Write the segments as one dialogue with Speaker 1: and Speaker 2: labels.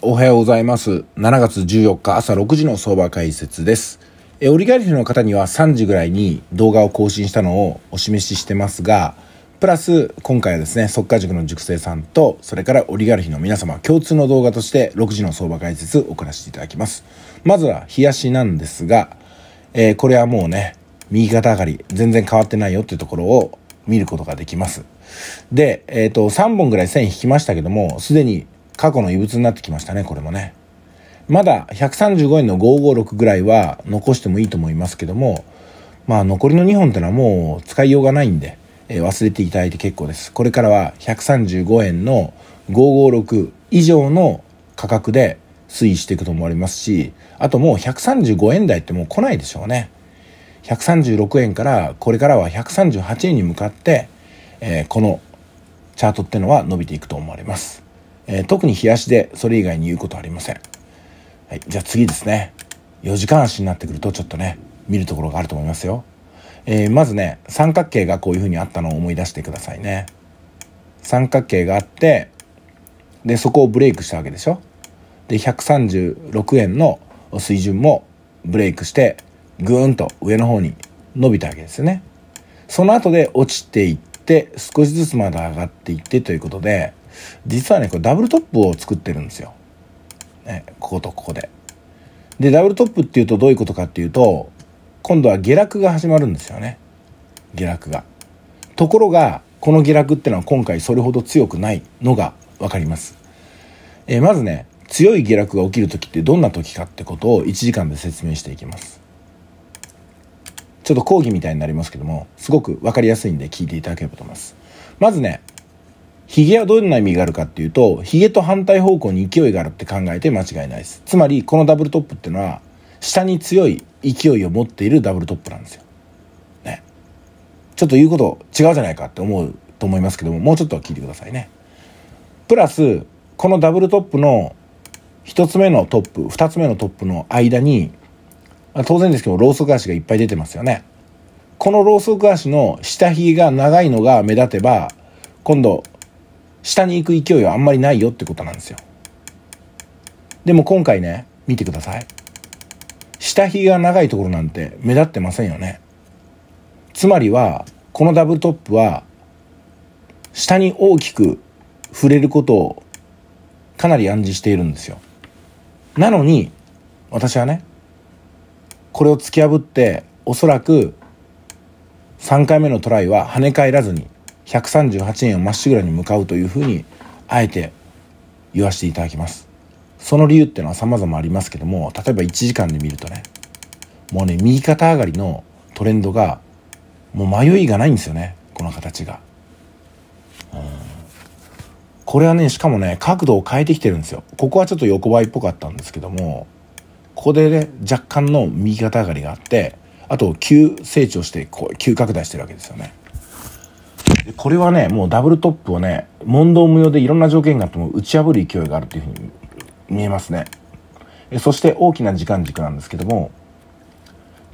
Speaker 1: おはようございます。7月14日朝6時の相場解説です。え、オリガルヒの方には3時ぐらいに動画を更新したのをお示ししてますが、プラス今回はですね、速化塾の塾生さんと、それからオリガルヒの皆様共通の動画として6時の相場解説を送らせていただきます。まずは冷やしなんですが、えー、これはもうね、右肩上がり、全然変わってないよっていうところを見ることができます。で、えっ、ー、と、3本ぐらい線引きましたけども、すでに過去の異物になってきましたね、これもね。まだ135円の556ぐらいは残してもいいと思いますけども、まあ残りの2本ってのはもう使いようがないんで、えー、忘れていただいて結構です。これからは135円の556以上の価格で推移していくと思われますし、あともう135円台ってもう来ないでしょうね。136円からこれからは138円に向かって、えー、このチャートってのは伸びていくと思われます。えー、特に冷やしでそれ以外に言うことありません、はい、じゃあ次ですね4時間足になってくるとちょっとね見るところがあると思いますよ、えー、まずね三角形がこういう風にあったのを思い出してくださいね三角形があってでそこをブレイクしたわけでしょで136円の水準もブレイクしてぐーんと上の方に伸びたわけですよねその後で落ちていって少しずつまだ上がっていってということで実はね、これダブルトップを作ってるんですよ。ね、こことここで。で、ダブルトップっていうとどういうことかっていうと、今度は下落が始まるんですよね。下落が。ところが、この下落ってのは今回それほど強くないのが分かります。えー、まずね、強い下落が起きる時ってどんな時かってことを1時間で説明していきます。ちょっと講義みたいになりますけども、すごく分かりやすいんで聞いていただければと思います。まずね、ヒゲはどんな意味があるかっていうと、ヒゲと反対方向に勢いがあるって考えて間違いないです。つまり、このダブルトップっていうのは、下に強い勢いを持っているダブルトップなんですよ。ね。ちょっと言うこと違うじゃないかって思うと思いますけども、もうちょっと聞いてくださいね。プラス、このダブルトップの1つ目のトップ、2つ目のトップの間に、あ、当然ですけど、ローソク足がいっぱい出てますよね。このローソク足の下髭が長いのが目立てば、今度下に行く勢いはあんまりないよってことなんですよ。でも今回ね、見てください。下髭が長いところなんて目立ってませんよね。つまりは、このダブルトップは、下に大きく触れることをかなり暗示しているんですよ。なのに、私はね、これを突き破って、おそらく3回目のトライは跳ね返らずに138円をまっしぐらに向かうというふうにあえて言わせていただきますその理由っていうのは様々ありますけども例えば1時間で見るとねもうね右肩上がりのトレンドがもう迷いがないんですよねこの形が、うん、これはねしかもね角度を変えてきてるんですよここはちょっと横ばいっぽかったんですけどもここでね若干の右肩上がりがあってあと急成長してこう急拡大してるわけですよねこれはね、もうダブルトップをね、問答無用でいろんな条件があっても打ち破る勢いがあるというふうに見えますね。そして大きな時間軸なんですけども、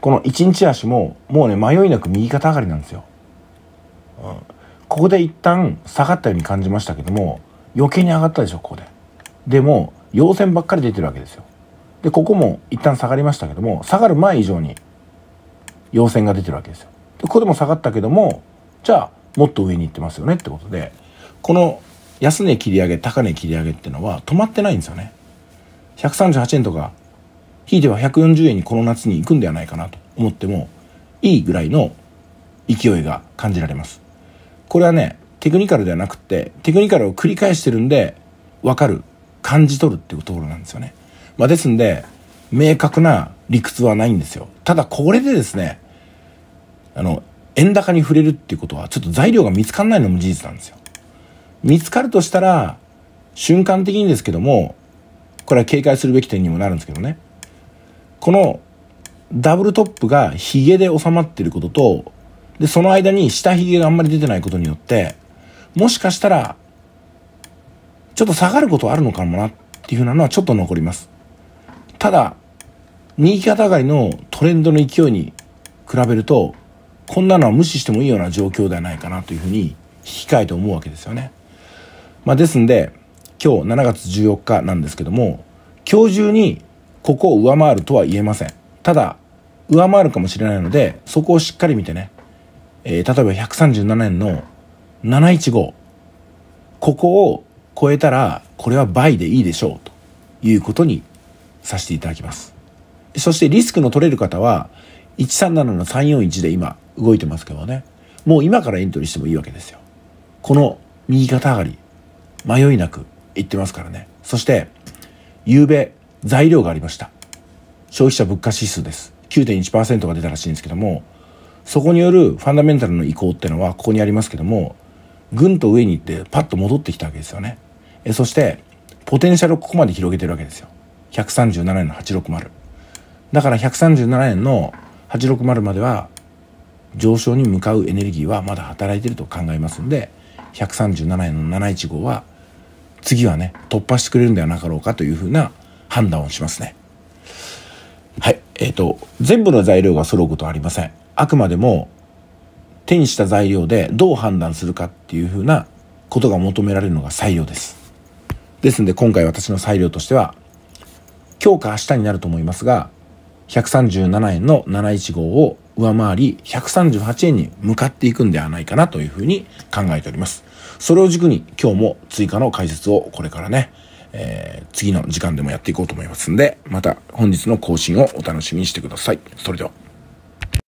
Speaker 1: この一日足ももうね、迷いなく右肩上がりなんですよ。うん、ここで一旦下がったように感じましたけども、余計に上がったでしょ、ここで。でも、陽線ばっかり出てるわけですよ。で、ここも一旦下がりましたけども、下がる前以上に陽線が出てるわけですよ。で、ここでも下がったけども、じゃあ、もっと上に行ってますよねってことでこの安値切り上げ高値切り上げってのは止まってないんですよね138円とかひいては140円にこの夏に行くんではないかなと思ってもいいぐらいの勢いが感じられますこれはねテクニカルではなくってテクニカルを繰り返してるんで分かる感じ取るっていうところなんですよね、まあ、ですんで明確な理屈はないんですよただこれでですねあの円高に触れるっていうことは、ちょっと材料が見つかんないのも事実なんですよ。見つかるとしたら、瞬間的にですけども、これは警戒するべき点にもなるんですけどね。この、ダブルトップがヒゲで収まっていることと、で、その間に下ヒゲがあんまり出てないことによって、もしかしたら、ちょっと下がることあるのかもなっていうふうなのはちょっと残ります。ただ、右肩上がりのトレンドの勢いに比べると、こんなのは無視してもいいような状況ではないかなというふうに引き換えて思うわけですよね。まあ、ですんで今日7月14日なんですけども今日中にここを上回るとは言えません。ただ上回るかもしれないのでそこをしっかり見てね、えー、例えば137円の715ここを超えたらこれは倍でいいでしょうということにさせていただきます。そしてリスクの取れる方は137の341で今動いてますけどねもう今からエントリーしてもいいわけですよこの右肩上がり迷いなくいってますからねそして昨夜材料がありました消費者物価指数です9.1%が出たらしいんですけどもそこによるファンダメンタルの移行っていうのはここにありますけどもぐんと上に行ってパッと戻ってきたわけですよねえそしてポテンシャルをここまで広げてるわけですよ137円の860だから137円の860までは上昇に向かうエネルギーはまだ働いてると考えますんで137円の715は次はね突破してくれるんではなかろうかというふうな判断をしますねはいえっ、ー、と全部の材料が揃うことはありませんあくまでも手にした材料でどう判断するかっていうふうなことが求められるのが採用ですですので今回私の裁量としては今日か明日になると思いますが137円の715を上回り138円に向かっていくんではないかなというふうに考えております。それを軸に今日も追加の解説をこれからね、えー、次の時間でもやっていこうと思いますんで、また本日の更新をお楽しみにしてください。それでは。